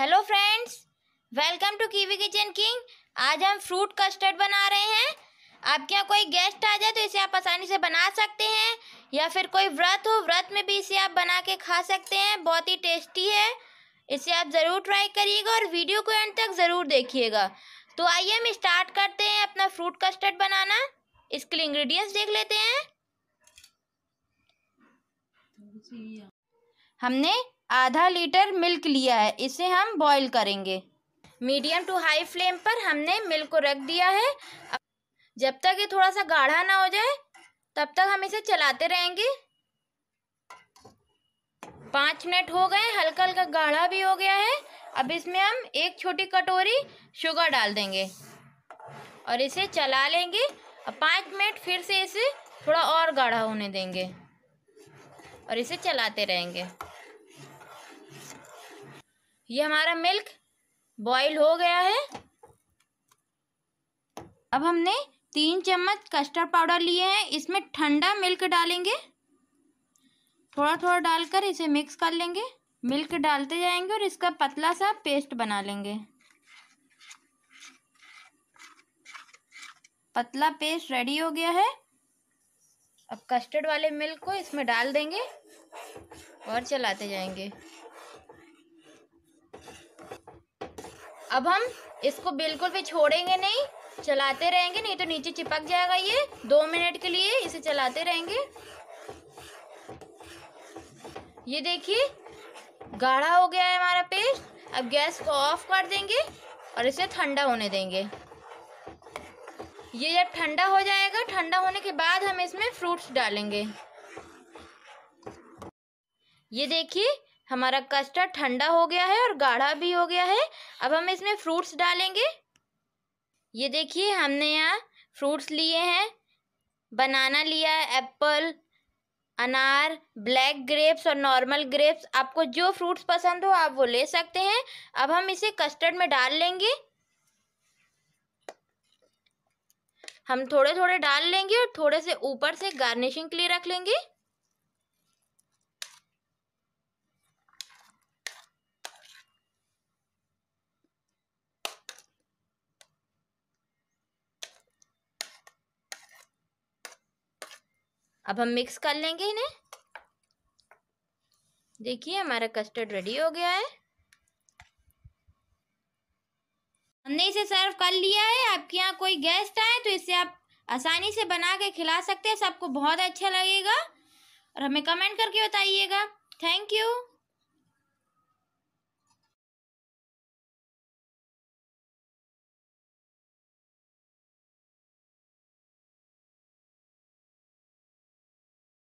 hello friends welcome to Kiwi Kitchen King आज हम fruit custard बना रहे हैं आपके यहाँ कोई गेस्ट आ जाए तो इसे आप आसानी से बना सकते हैं या फिर कोई व्रत हो व्रत में भी इसे आप बना के खा सकते हैं बहुत ही टेस्टी है इसे आप ज़रूर ट्राई करिएगा और वीडियो को एंड तक ज़रूर देखिएगा तो आइए हम स्टार्ट करते हैं अपना फ्रूट कस्टर्ड बनाना इसके लिए इंग्रेडिएंट्स देख लेते हैं हमने आधा लीटर मिल्क लिया है इसे हम बॉईल करेंगे मीडियम टू हाई फ्लेम पर हमने मिल्क को रख दिया है जब तक ये थोड़ा सा गाढ़ा ना हो जाए तब तक हम इसे चलाते रहेंगे पाँच मिनट हो गए हल्का हल्का गाढ़ा भी हो गया है अब इसमें हम एक छोटी कटोरी शुगर डाल देंगे और इसे चला लेंगे और पाँच मिनट फिर से इसे थोड़ा और गाढ़ा होने देंगे और इसे चलाते रहेंगे ये हमारा मिल्क बॉईल हो गया है अब हमने तीन चम्मच कस्टर्ड पाउडर लिए हैं इसमें ठंडा मिल्क डालेंगे थोड़ा थोड़ा डालकर इसे मिक्स कर लेंगे मिल्क डालते जाएंगे और इसका पतला सा पेस्ट बना लेंगे पतला पेस्ट रेडी हो गया है अब कस्टर्ड वाले मिल्क को इसमें डाल देंगे और चलाते जाएंगे अब हम इसको बिल्कुल भी छोड़ेंगे नहीं चलाते रहेंगे नहीं तो नीचे चिपक जाएगा ये दो मिनट के लिए इसे चलाते रहेंगे ये देखिए गाढ़ा हो गया है हमारा पेस्ट अब गैस को ऑफ कर देंगे और इसे ठंडा होने देंगे ये जब ठंडा हो जाएगा ठंडा होने के बाद हम इसमें फ्रूट्स डालेंगे ये देखिए हमारा कस्टर्ड ठंडा हो गया है और गाढ़ा भी हो गया है अब हम इसमें फ्रूट्स डालेंगे ये देखिए हमने यहाँ फ्रूट्स लिए हैं बनाना लिया है एप्पल अनार ब्लैक ग्रेप्स और नॉर्मल ग्रेप्स आपको जो फ्रूट्स पसंद हो आप वो ले सकते हैं अब हम इसे कस्टर्ड में डाल लेंगे हम थोड़े थोड़े डाल लेंगे और थोड़े से ऊपर से गार्निशिंग के लिए रख लेंगे अब हम मिक्स कर लेंगे इन्हें देखिए हमारा कस्टर्ड रेडी हो गया है हमने इसे सर्व कर लिया है आपके यहाँ कोई गेस्ट आए तो इसे आप आसानी से बना के खिला सकते हैं सबको बहुत अच्छा लगेगा और हमें कमेंट करके बताइएगा थैंक यू